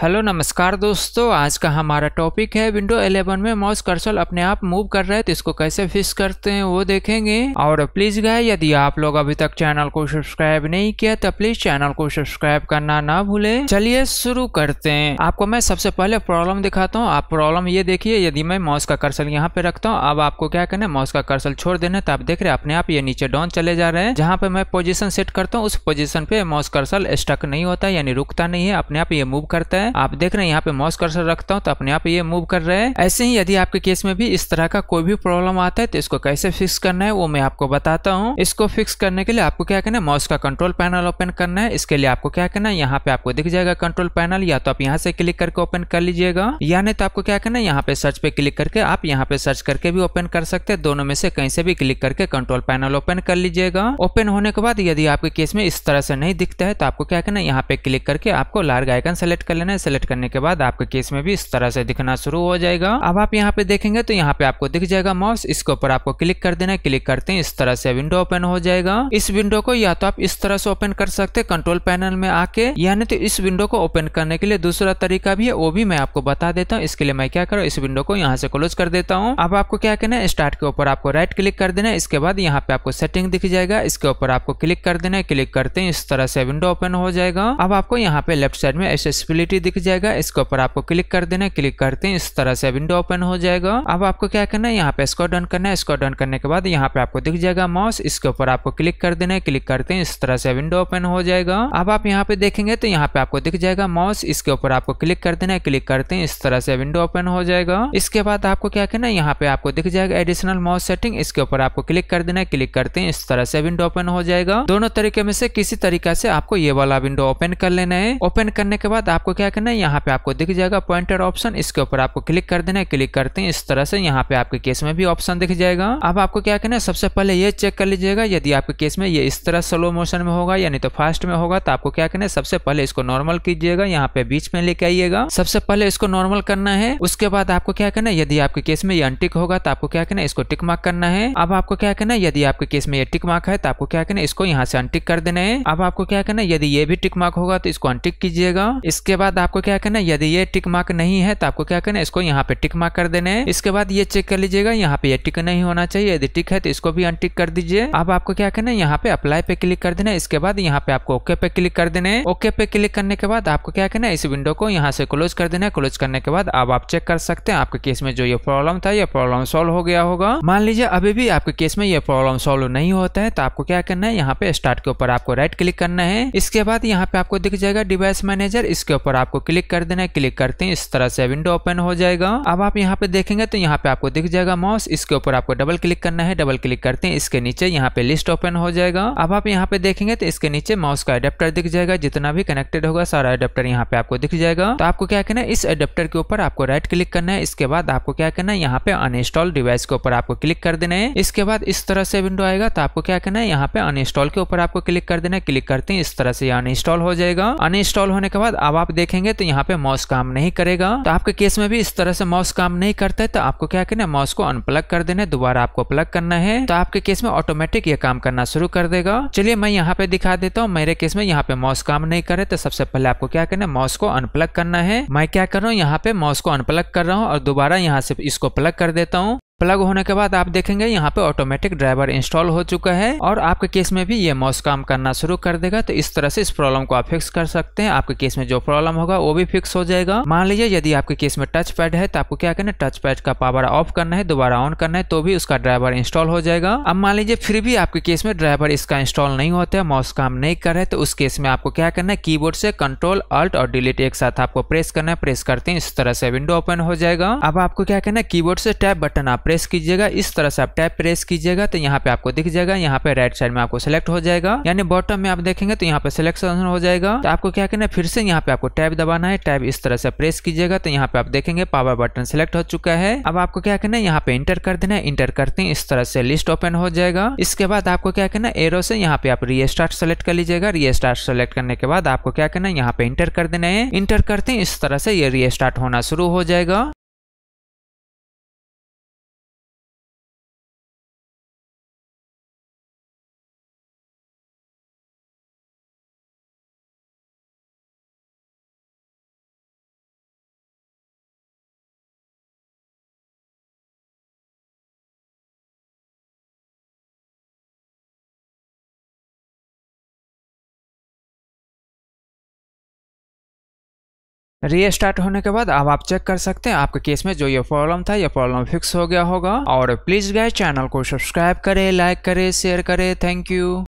hello नमस्कार दोस्तों आज का हमारा टॉपिक है विंडो 11 में माउस कर्सल अपने आप मूव कर रहा है तो इसको कैसे फिक्स करते हैं वो देखेंगे और प्लीज गए यदि आप लोग अभी तक चैनल को सब्सक्राइब नहीं किया तो प्लीज चैनल को सब्सक्राइब करना ना भूले चलिए शुरू करते हैं आपको मैं सबसे पहले प्रॉब्लम दिखाता हूँ आप प्रॉब्लम ये देखिए यदि मैं माउस का कर्सल यहाँ पे रखता हूँ अब आपको क्या करना है माउस का कर्सल छोड़ देना तो आप देख रहे हैं अपने आप ये नीचे डाउन चले जा रहे हैं जहाँ पे मैं पोजिशन सेट करता हूँ उस पोजिशन पे माउस कर्सल स्टक नहीं होता यानी रुकता नहीं है अपने आप ये मूव करता है है आप देख रहे हैं यहाँ पे माउस कर्सर रखता हूँ तो अपने आप ये मूव कर रहे हैं ऐसे ही यदि आपके केस में भी इस तरह का कोई भी प्रॉब्लम आता है तो इसको कैसे फिक्स करना है वो मैं आपको बताता हूँ इसको फिक्स करने के लिए आपको क्या करना है माउस का कंट्रोल पैनल ओपन करना है इसके लिए आपको क्या करना है यहाँ पे आपको दिख जाएगा कंट्रोल पैनल या तो आप यहाँ से क्लिक करके ओपन कर लीजिएगा या नहीं तो आपको क्या करना है यहाँ पे सर्च पे क्लिक करके आप यहाँ पे सर्च करके भी ओपन कर सकते हैं दोनों में से कहीं से भी क्लिक करके कंट्रोल पैनल ओपन कर लीजिएगा ओपन होने के बाद यदि आपके केस में इस तरह से नहीं दिखता है तो आपको क्या करना है यहाँ पे क्लिक करके आपको लार्ग आइकन सेलेक्ट कर लेना है सेलेक्ट करने के बाद आपके केस में भी इस तरह से दिखना शुरू हो जाएगा अब आप यहाँ पे देखेंगे तो यहाँ पे आपको दिख जाएगा माउस इसके ऊपर आपको क्लिक कर देना क्लिक करते हैं इस तरह से विंडो ओपन हो जाएगा इस विंडो को या तो आप इस तरह से ओपन कर सकते हैं कंट्रोल पैनल में आके यानी तो इस विंडो को ओपन करने के लिए दूसरा तरीका भी है वो भी मैं आपको बता देता हूँ इसके लिए मैं क्या करूँ इस विंडो को यहाँ से क्लोज कर देता हूँ अब आपको क्या करना है स्टार्ट के ऊपर आपको राइट क्लिक कर देना है इसके बाद यहाँ पे आपको सेटिंग दिख जाएगा इसके ऊपर आपको क्लिक कर देना है क्लिक करते हैं इस तरह से विंडो ओपन हो जाएगा अब आपको यहाँ पे लेफ्ट साइड में एसेसिबिलिटी दिख जाएगा इसके ऊपर आपको क्लिक कर देना क्लिक करते हैं इस तरह से विंडो ओपन हो जाएगा अब आपको क्या करना है यहाँ पे इसको डन करना है इसको डन करने के बाद यहाँ पे आपको दिख जाएगा माउस इसके ऊपर आपको क्लिक कर देना है क्लिक करते हैं इस तरह से विंडो ओपन हो जाएगा अब आप यहाँ पे देखेंगे तो यहाँ पे आपको दिख जाएगा माउस इसके ऊपर आपको क्लिक कर देना है क्लिक करते हैं इस तरह से विंडो ओपन हो जाएगा इसके बाद आपको क्या करना है यहाँ पे आपको दिख जाएगा एडिशनल माउस सेटिंग इसके ऊपर आपको क्लिक कर देना है क्लिक करते हैं इस तरह से विंडो ओपन हो जाएगा दोनों तरीके में से किसी तरीका से आपको ये वाला विंडो ओपन कर लेना है ओपन करने के बाद आपको क्या करना है यहाँ पे आपको दिख जाएगा पॉइंटर ऑप्शन इसके ऊपर आपको क्लिक कर देना है क्लिक करते हैं इस तरह से यहाँ पे आपके केस में भी ऑप्शन दिख जाएगा अब आपको क्या करना है सबसे पहले ये चेक कर लीजिएगा यदि आपके केस में ये इस तरह स्लो मोशन में होगा यानी तो फास्ट में होगा तो आपको क्या करना है सबसे पहले इसको नॉर्मल कीजिएगा यहाँ पे बीच में लेके आइएगा सबसे पहले इसको नॉर्मल करना है उसके बाद आपको क्या करना है यदि आपके केस में ये अनटिक होगा तो आपको क्या करना है इसको टिक मार्क करना है अब आपको क्या करना है यदि आपके केस में ये टिक मार्क है तो आपको क्या करना है इसको यहाँ से अनटिक कर देना है अब आपको क्या करना है यदि ये भी टिक मार्क होगा तो इसको अनटिक कीजिएगा इसके बाद आपको क्या करना है यदि ये टिक मार्क नहीं है तो आपको क्या करना है इसको यहाँ पे टिक मार्क कर देने हैं इसके बाद ये चेक कर लीजिएगा यहाँ पे ये टिक नहीं होना चाहिए यदि टिक है तो इसको भी अनटिक कर दीजिए अब आपको क्या करना है यहाँ पे अप्लाई पे क्लिक कर देना है इसके बाद यहाँ पे आपको ओके पे क्लिक कर देना है ओके पे क्लिक करने के बाद आपको क्या करना है इस विंडो को यहाँ से क्लोज कर देना है क्लोज करने के बाद अब आप चेक कर सकते हैं आपके केस में जो ये प्रॉब्लम था ये प्रॉब्लम सोल्व हो गया होगा मान लीजिए अभी भी आपके केस में ये प्रॉब्लम सोल्व नहीं होता है तो आपको क्या करना है यहाँ पे स्टार्ट के ऊपर आपको राइट क्लिक करना है इसके बाद यहाँ पे आपको दिख जाएगा डिवाइस मैनेजर इसके ऊपर आपको क्लिक कर देना है क्लिक करते हैं इस तरह से विंडो ओपन हो जाएगा अब आप यहाँ पे देखेंगे तो यहाँ पे आपको दिख जाएगा माउस इसके ऊपर आपको डबल क्लिक करना है डबल क्लिक करते हैं इसके नीचे यहाँ पे लिस्ट ओपन हो जाएगा अब आप यहाँ पे देखेंगे तो इसके नीचे माउस का एडेप्टर दिख जाएगा जितना भी कनेक्टेड होगा सारा एडेप्टर यहाँ पे आपको दिख जाएगा तो आपको क्या करना है इस एडेप्टर के ऊपर आपको राइट क्लिक करना है इसके बाद आपको क्या करना है यहाँ पे अनइंस्टॉल डिवाइस के ऊपर आपको क्लिक कर देना है इसके बाद इस तरह से विंडो आएगा तो आपको क्या करना है यहाँ पे अनइंस्टॉल के ऊपर आपको क्लिक कर देना है क्लिक करते हैं इस तरह से अनइंस्टॉल हो जाएगा अनइंस्टॉल होने के बाद अब आप देखें रखेंगे तो यहाँ पे माउस काम नहीं करेगा तो आपके केस में भी इस तरह से माउस काम नहीं करता है तो आपको क्या करना है माउस को अनप्लग कर देना है दोबारा आपको प्लग करना है तो आपके केस में ऑटोमेटिक ये काम करना शुरू कर देगा चलिए मैं यहाँ पे दिखा देता हूँ मेरे केस में यहाँ पे माउस काम नहीं करे तो सबसे पहले आपको क्या करना है माउस को अनप्लग करना है मैं क्या कर रहा हूँ यहाँ पे माउस को अनप्लग कर रहा हूँ और दोबारा यहाँ से इसको प्लग कर देता हूँ प्लग होने के बाद आप देखेंगे यहाँ पे ऑटोमेटिक ड्राइवर इंस्टॉल हो चुका है और आपके केस में भी ये मॉस काम करना शुरू कर देगा तो इस तरह से इस प्रॉब्लम को आप फिक्स कर सकते हैं आपके केस में जो प्रॉब्लम होगा वो भी फिक्स हो जाएगा मान लीजिए यदि आपके केस में टच पैड है तो आपको क्या करना है टच पैड का पावर ऑफ करना है दोबारा ऑन करना है तो भी उसका ड्राइवर इंस्टॉल हो जाएगा अब मान लीजिए फिर भी आपके केस में ड्राइवर इसका इंस्टॉल नहीं होता है मॉस काम नहीं कर रहे तो उस केस में आपको क्या करना है कीबोर्ड से कंट्रोल अल्ट और डिलीट एक साथ आपको प्रेस करना है प्रेस करते हैं इस तरह से विंडो ओपन हो जाएगा अब आपको क्या करना है कीबोर्ड से टैप बटन आप प्रेस प्रेस कीजिएगा इस तरह से आप टैप प्रेस कीजिएगा तो यहाँ पे आपको दिख जाएगा यहाँ पे राइट साइड में आपको सेलेक्ट हो जाएगा यानी बॉटम में आप देखेंगे तो यहाँ पे सिलेक्शन हो जाएगा तो आपको क्या करना है फिर से यहाँ पे आपको टैब दबाना है टैब इस तरह से प्रेस कीजिएगा तो यहाँ पे आप देखेंगे पावर बटन सेलेक्ट हो चुका है अब आपको क्या करना है यहाँ पे इंटर कर देना है इंटर करते हैं इस तरह से लिस्ट ओपन हो जाएगा इसके बाद आपको क्या करना है एरो से यहाँ पे आप रीस्टार्ट सेलेक्ट कर लीजिएगा रीस्टार्ट सेलेक्ट करने के बाद आपको क्या करना है यहाँ पे इंटर कर देना है इंटर करते हैं इस तरह से ये रीस्टार्ट होना शुरू हो जाएगा रीस्टार्ट होने के बाद अब आप चेक कर सकते हैं आपके केस में जो ये प्रॉब्लम था ये प्रॉब्लम फिक्स हो गया होगा और प्लीज गाय चैनल को सब्सक्राइब करें लाइक करें शेयर करें थैंक यू